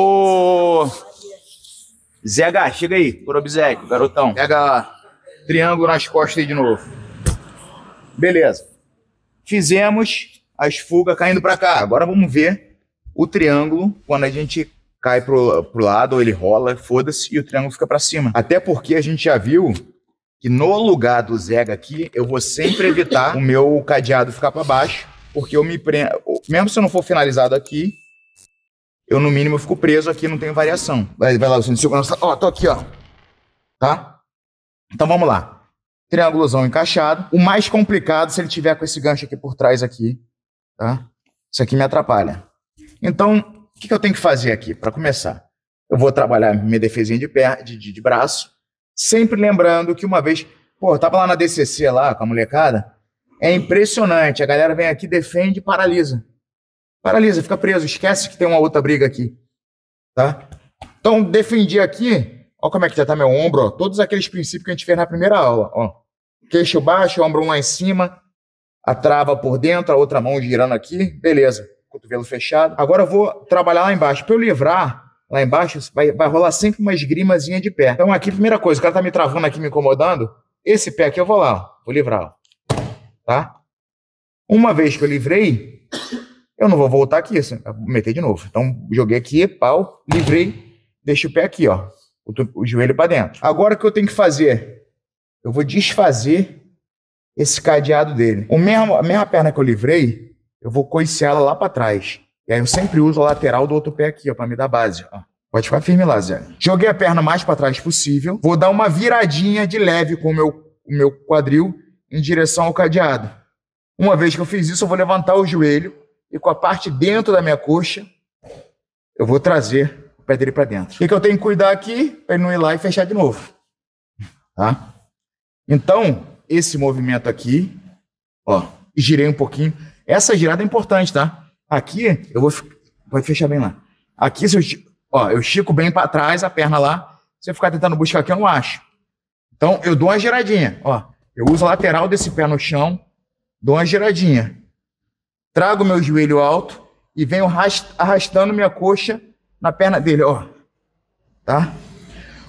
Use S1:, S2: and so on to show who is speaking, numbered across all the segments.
S1: Ô. ZH, chega aí, por obséquio, garotão. Pega triângulo nas costas aí de novo. Beleza. Fizemos as fugas caindo para cá. Agora vamos ver o triângulo quando a gente cai pro, pro lado, ou ele rola, foda-se, e o triângulo fica para cima. Até porque a gente já viu que no lugar do Zega aqui, eu vou sempre evitar o meu cadeado ficar para baixo, porque eu me prendo. Mesmo se eu não for finalizado aqui, eu no mínimo eu fico preso aqui, não tenho variação. Vai, vai lá, o centro de segurança, ó, tô aqui, ó. Tá? Então vamos lá. Triângulozão encaixado. O mais complicado, se ele tiver com esse gancho aqui por trás aqui, tá? Isso aqui me atrapalha. Então, o que, que eu tenho que fazer aqui para começar? Eu vou trabalhar minha defesinha de, pé, de, de, de, braço, sempre lembrando que uma vez, pô, eu tava lá na DCC lá com a molecada, é impressionante, a galera vem aqui, defende e paralisa. Paralisa, fica preso, esquece que tem uma outra briga aqui. Tá? Então, defendi aqui, ó como é que já tá meu ombro, ó, todos aqueles princípios que a gente fez na primeira aula, ó. Queixo baixo, ombro um lá em cima, a trava por dentro, a outra mão girando aqui, beleza. Cotovelo fechado. Agora eu vou trabalhar lá embaixo. Para eu livrar, lá embaixo, vai, vai rolar sempre uma esgrimazinha de pé. Então aqui, primeira coisa, o cara tá me travando aqui, me incomodando. Esse pé aqui eu vou lá, ó, vou livrar, ó. tá? Uma vez que eu livrei, eu não vou voltar aqui, assim, meter de novo. Então, joguei aqui, pau, livrei, deixei o pé aqui, ó, o, o joelho para dentro. Agora o que eu tenho que fazer? Eu vou desfazer esse cadeado dele. O mesmo, a mesma perna que eu livrei, eu vou coice ela lá para trás. E aí eu sempre uso a lateral do outro pé aqui, ó, para me dar base, ó. Pode ficar firme lá, Zé. Joguei a perna mais para trás possível. Vou dar uma viradinha de leve com o meu, o meu quadril em direção ao cadeado. Uma vez que eu fiz isso, eu vou levantar o joelho e com a parte dentro da minha coxa, eu vou trazer o pé dele para dentro. O que, que eu tenho que cuidar aqui para ele não ir lá e fechar de novo. Tá? Então, esse movimento aqui, ó, girei um pouquinho. Essa girada é importante, tá? Aqui, eu vou. Vai fechar bem lá. Aqui, se eu, ó, eu estico bem para trás a perna lá. Se eu ficar tentando buscar aqui, eu não acho. Então, eu dou uma giradinha, ó. Eu uso a lateral desse pé no chão, dou uma giradinha trago meu joelho alto e venho arrastando minha coxa na perna dele, ó. Tá?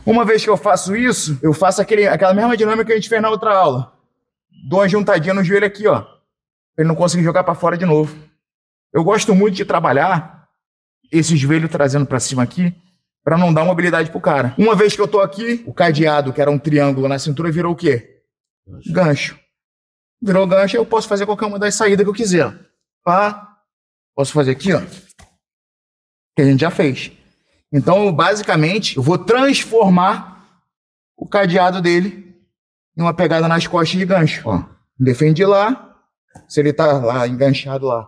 S1: Uma vez que eu faço isso, eu faço aquele, aquela mesma dinâmica que a gente fez na outra aula. Dou uma juntadinha no joelho aqui, ó. Ele não conseguir jogar para fora de novo. Eu gosto muito de trabalhar esse joelho trazendo para cima aqui, para não dar mobilidade pro cara. Uma vez que eu tô aqui, o cadeado, que era um triângulo na cintura, virou o quê? Gancho. Virou gancho, eu posso fazer qualquer uma das saídas que eu quiser pá. Posso fazer aqui, ó. Que a gente já fez. Então, basicamente, eu vou transformar o cadeado dele em uma pegada nas costas de gancho, ó. Defende lá, se ele tá lá enganchado lá.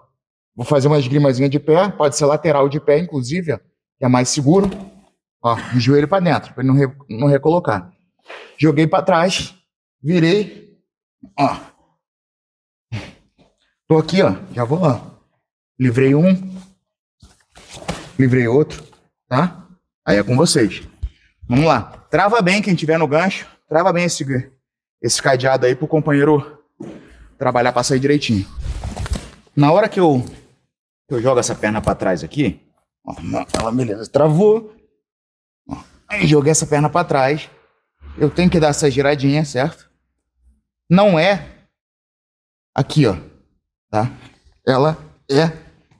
S1: Vou fazer uma grimazinhas de pé, pode ser lateral de pé, inclusive, ó, que é mais seguro. Ó, o joelho para dentro, para ele não, re não recolocar. Joguei para trás, virei, ó. Tô aqui, ó. Já vou lá. Livrei um. Livrei outro, tá? Aí é com vocês. Vamos lá. Trava bem quem tiver no gancho. Trava bem esse, esse cadeado aí pro companheiro trabalhar para sair direitinho. Na hora que eu, que eu jogo essa perna para trás aqui, ó, ela beleza, travou. Ó, aí joguei essa perna para trás. Eu tenho que dar essa giradinha, certo? Não é aqui, ó tá? Ela é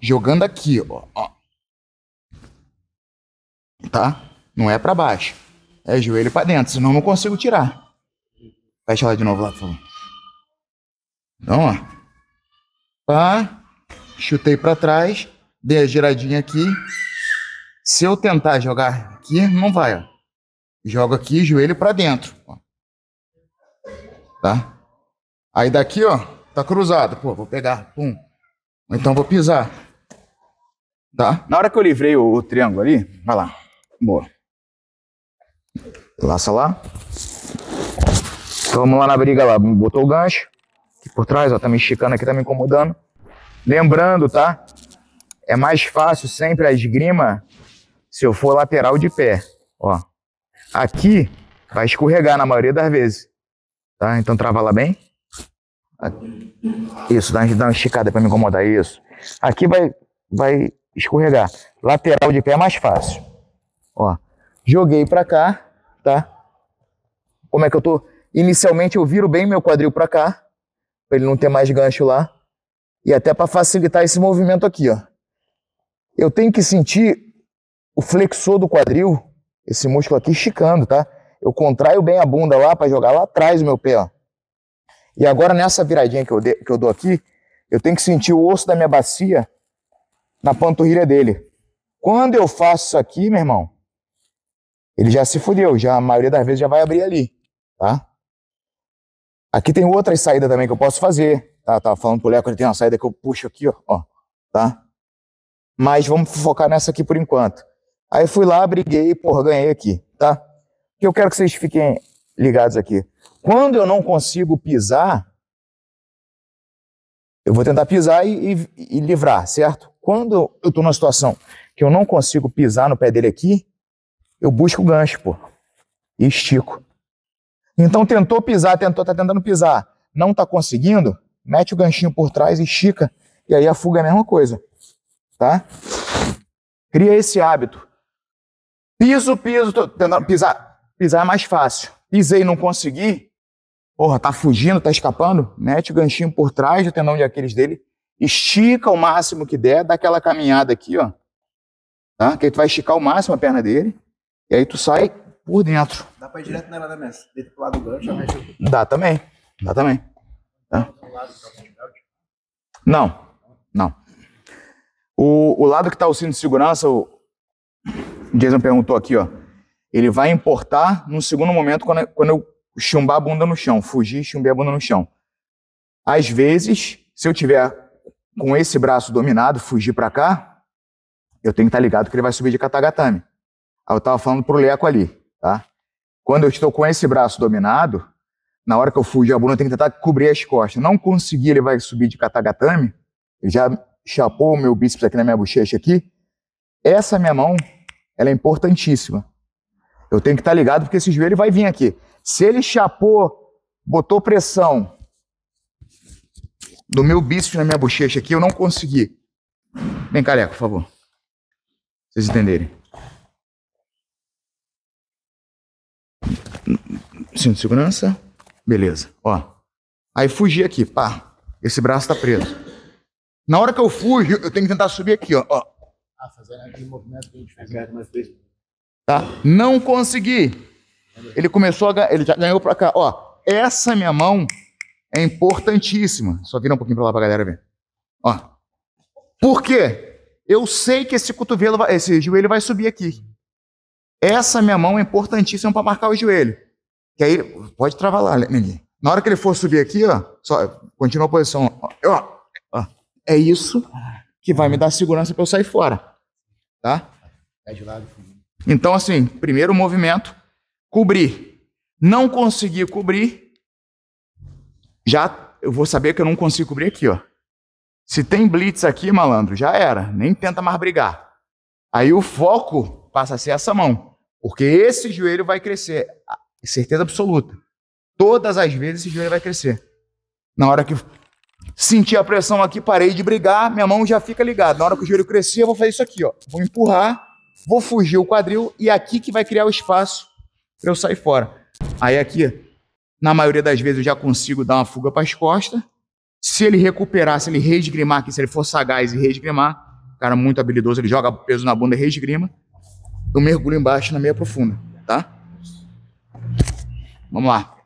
S1: jogando aqui, ó, ó. Tá? Não é para baixo. É joelho para dentro, senão não consigo tirar. Fecha lá de novo lá, por favor. Então, ó. Pá. Chutei para trás. Dei a giradinha aqui. Se eu tentar jogar aqui, não vai, ó. Jogo aqui, joelho para dentro, ó. Tá? Aí daqui, ó. Tá cruzado. Pô, vou pegar. Pum. Então vou pisar. Tá? Na hora que eu livrei o, o triângulo ali, vai lá. Boa. Laça lá. Então vamos lá na briga lá. Botou o gancho. Aqui por trás, ó. Tá me esticando aqui, tá me incomodando. Lembrando, tá? É mais fácil sempre a esgrima se eu for lateral de pé. Ó. Aqui vai escorregar na maioria das vezes. Tá? Então trava lá bem. Isso, dá, uma esticada para me incomodar. Isso. Aqui vai, vai escorregar. Lateral de pé é mais fácil. Ó, joguei para cá, tá? Como é que eu tô? Inicialmente eu viro bem meu quadril para cá, para ele não ter mais gancho lá. E até para facilitar esse movimento aqui, ó. Eu tenho que sentir o flexor do quadril, esse músculo aqui esticando, tá? Eu contraio bem a bunda lá para jogar lá atrás o meu pé, ó. E agora nessa viradinha que eu, de, que eu dou aqui, eu tenho que sentir o osso da minha bacia na panturrilha dele. Quando eu faço isso aqui, meu irmão, ele já se fudeu, já a maioria das vezes já vai abrir ali, tá? Aqui tem outra saída também que eu posso fazer, tá? Tava falando pro Leco, ele tem uma saída que eu puxo aqui, ó, ó, tá? Mas vamos focar nessa aqui por enquanto. Aí fui lá, briguei, porra, ganhei aqui, tá? O que eu quero que vocês fiquem ligados aqui. Quando eu não consigo pisar, eu vou tentar pisar e, e, e livrar, certo? Quando eu estou numa situação que eu não consigo pisar no pé dele aqui, eu busco o gancho, pô, e estico. Então tentou pisar, tentou, tá tentando pisar, não tá conseguindo, mete o ganchinho por trás e estica, e aí a fuga é a mesma coisa, tá? Cria esse hábito. Piso, piso, tentando pisar, pisar é mais fácil pisei e não consegui, porra, tá fugindo, tá escapando, mete o ganchinho por trás do tendão de Aquiles dele, estica o máximo que der, dá aquela caminhada aqui, ó, tá? Que aí tu vai esticar o máximo a perna dele, e aí tu sai por dentro. Dá pra ir direto nela, né, Messi? pro lado do gancho, mexe o... Dá também, dá também. Tá? Não, não. O, o lado que tá o cinto de segurança, o Jason perguntou aqui, ó. Ele vai importar num segundo momento quando, quando eu chumbar a bunda no chão, fugir, chumbar a bunda no chão. Às vezes, se eu tiver com esse braço dominado, fugir para cá, eu tenho que estar tá ligado que ele vai subir de katagatame. Aí eu estava falando para o Leco ali, tá? Quando eu estou com esse braço dominado, na hora que eu fugir a bunda, eu tenho que tentar cobrir as costas. Não consegui, ele vai subir de katagatame. Ele já chapou o meu bíceps aqui na minha bochecha aqui. Essa minha mão, ela é importantíssima. Eu tenho que estar tá ligado porque esse joelho vai vir aqui. Se ele chapou, botou pressão do meu bíceps na minha bochecha aqui, eu não consegui. Vem cá, Leco, por favor. Pra vocês entenderem. Cinto de segurança. Beleza. Ó. Aí fugi aqui, pá. Esse braço tá preso. Na hora que eu fujo, eu tenho que tentar subir aqui, ó. Ah, fazendo aquele movimento que a gente fez vezes. Tá? Não consegui. Ele começou a ele já ganhou para cá. Ó, essa minha mão é importantíssima. Só vira um pouquinho para lá para a galera ver. Ó. Por quê? Eu sei que esse cotovelo, vai, esse joelho vai subir aqui. Essa minha mão é importantíssima para marcar o joelho. Que aí pode travar lá, ninguém. Na hora que ele for subir aqui, ó, só continua a posição. Ó, ó, ó. é isso que vai me dar segurança para eu sair fora, tá? É de lado. Então, assim, primeiro movimento, cobrir. Não conseguir cobrir, já eu vou saber que eu não consigo cobrir aqui, ó. Se tem blitz aqui, malandro, já era, nem tenta mais brigar. Aí o foco passa a ser essa mão, porque esse joelho vai crescer, ah, certeza absoluta. Todas as vezes esse joelho vai crescer. Na hora que senti a pressão aqui, parei de brigar, minha mão já fica ligada. Na hora que o joelho crescer, eu vou fazer isso aqui, ó. Vou empurrar vou fugir o quadril e é aqui que vai criar o espaço para eu sair fora. Aí aqui, na maioria das vezes, eu já consigo dar uma fuga para as costas. Se ele recuperar, se ele reesgrimar aqui, se ele for sagaz e reesgrimar, cara muito habilidoso, ele joga peso na bunda e reesgrima. Eu mergulho embaixo na meia profunda, tá? Vamos lá.